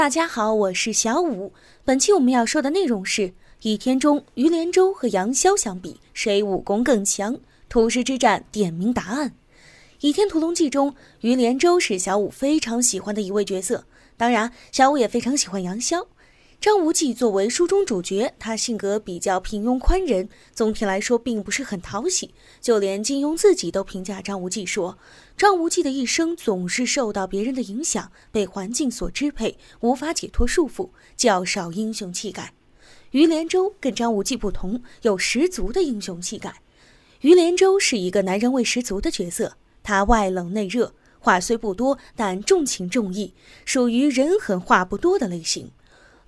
大家好，我是小五。本期我们要说的内容是：倚天中于连州和杨逍相比，谁武功更强？屠狮之战点名答案。《倚天屠龙记》中，于连州是小五非常喜欢的一位角色，当然，小五也非常喜欢杨逍。张无忌作为书中主角，他性格比较平庸宽仁，总体来说并不是很讨喜。就连金庸自己都评价张无忌说：“张无忌的一生总是受到别人的影响，被环境所支配，无法解脱束缚，较少英雄气概。”于连州跟张无忌不同，有十足的英雄气概。于连州是一个男人味十足的角色，他外冷内热，话虽不多，但重情重义，属于人狠话不多的类型。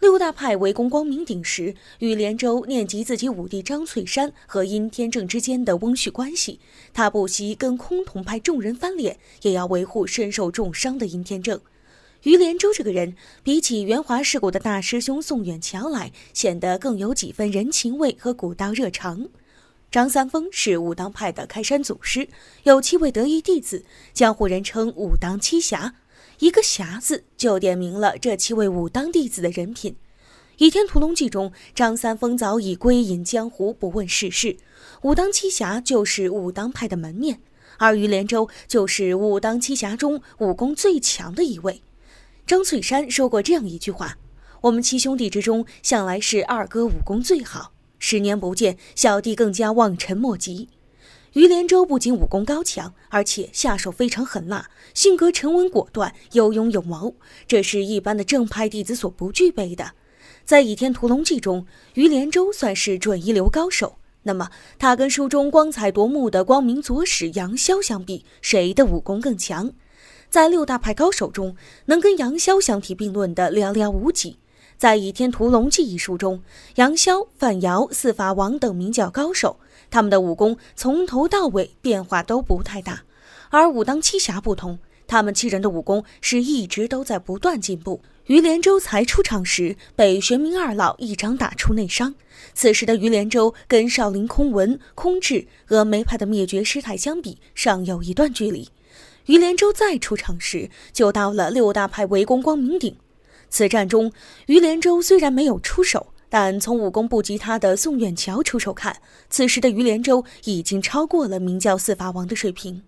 六大派围攻光明顶时，于连州念及自己五弟张翠山和殷天正之间的翁婿关系，他不惜跟崆峒派众人翻脸，也要维护身受重伤的殷天正。于连州这个人，比起圆滑世故的大师兄宋远桥来，显得更有几分人情味和古道热肠。张三丰是武当派的开山祖师，有七位得意弟子，江湖人称武当七侠。一个“侠”字就点明了这七位武当弟子的人品。《倚天屠龙记》中，张三丰早已归隐江湖，不问世事。武当七侠就是武当派的门面，而于连州就是武当七侠中武功最强的一位。张翠山说过这样一句话：“我们七兄弟之中，向来是二哥武功最好。十年不见，小弟更加望尘莫及。”于连州不仅武功高强，而且下手非常狠辣，性格沉稳果断，有勇有谋，这是一般的正派弟子所不具备的。在《倚天屠龙记》中，于连州算是准一流高手。那么，他跟书中光彩夺目的光明左使杨逍相比，谁的武功更强？在六大派高手中，能跟杨逍相提并论的寥寥无几。在《倚天屠龙记》一书中，杨逍、范遥、四法王等名教高手，他们的武功从头到尾变化都不太大。而武当七侠不同，他们七人的武功是一直都在不断进步。于连州才出场时，被玄冥二老一掌打出内伤。此时的于连州跟少林空闻、空智、峨眉派的灭绝师太相比，尚有一段距离。于连州再出场时，就到了六大派围攻光明顶。此战中，于连州虽然没有出手，但从武功不及他的宋远桥出手看，此时的于连州已经超过了明教四法王的水平。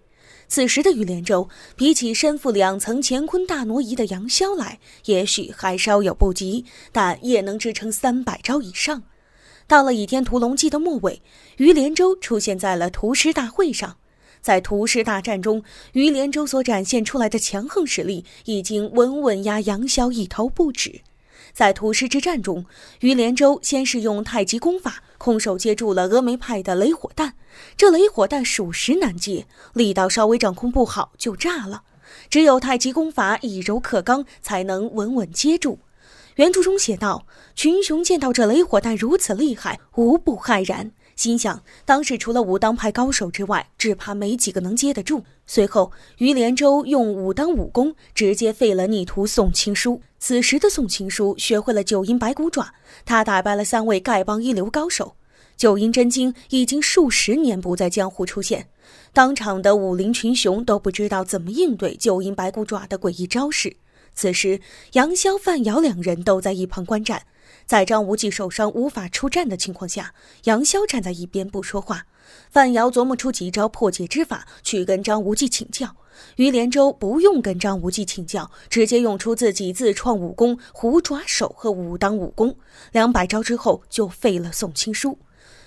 此时的于连州比起身负两层乾坤大挪移的杨逍来，也许还稍有不及，但也能支撑三百招以上。到了《倚天屠龙记》的末尾，于连州出现在了屠狮大会上。在屠师大战中，于连州所展现出来的强横实力，已经稳稳压杨逍一头不止。在屠师之战中，于连州先是用太极功法空手接住了峨眉派的雷火弹，这雷火弹属实难接，力道稍微掌控不好就炸了。只有太极功法以柔克刚，才能稳稳接住。原著中写道：“群雄见到这雷火弹如此厉害，无不骇然。”心想，当时除了武当派高手之外，只怕没几个能接得住。随后，于连州用武当武功直接废了逆徒宋青书。此时的宋青书学会了九阴白骨爪，他打败了三位丐帮一流高手。九阴真经已经数十年不在江湖出现，当场的武林群雄都不知道怎么应对九阴白骨爪的诡异招式。此时，杨潇、范瑶两人都在一旁观战。在张无忌受伤无法出战的情况下，杨逍站在一边不说话。范瑶琢磨出几招破解之法，去跟张无忌请教。于连州不用跟张无忌请教，直接用出自己自创武功虎爪手和武当武功，两百招之后就废了宋青书。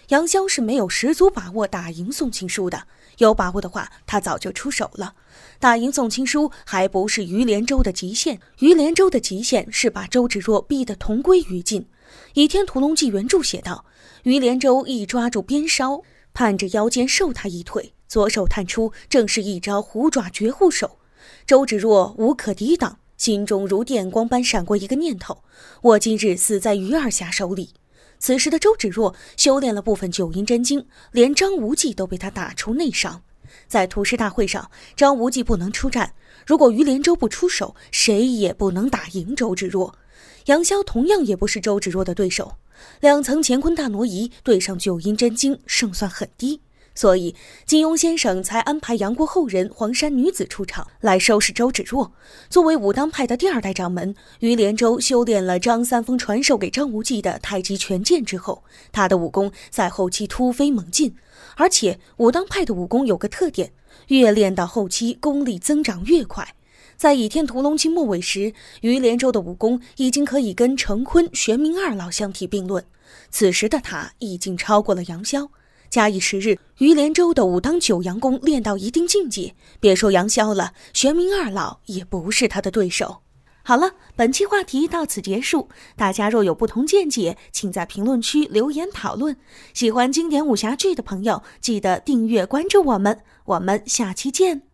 杨逍是没有十足把握打赢宋青书的。有把握的话，他早就出手了。打赢宋青书还不是于连州的极限，于连州的极限是把周芷若逼得同归于尽。《倚天屠龙记》原著写道：于连州一抓住鞭梢，盼着腰间受他一腿，左手探出，正是一招虎爪绝户手。周芷若无可抵挡，心中如电光般闪过一个念头：我今日死在于二侠手里。此时的周芷若修炼了部分九阴真经，连张无忌都被他打出内伤。在屠师大会上，张无忌不能出战。如果于连州不出手，谁也不能打赢周芷若。杨逍同样也不是周芷若的对手，两层乾坤大挪移对上九阴真经，胜算很低。所以，金庸先生才安排杨过后人黄山女子出场来收拾周芷若。作为武当派的第二代掌门，于连州修炼了张三丰传授给张无忌的太极拳剑之后，他的武功在后期突飞猛进。而且，武当派的武功有个特点：越练到后期，功力增长越快。在《倚天屠龙记》末尾时，于连州的武功已经可以跟成昆、玄冥二老相提并论。此时的他已经超过了杨逍。假以时日，于连州的武当九阳功练到一定境界，别说杨逍了，玄冥二老也不是他的对手。好了，本期话题到此结束。大家若有不同见解，请在评论区留言讨论。喜欢经典武侠剧的朋友，记得订阅关注我们，我们下期见。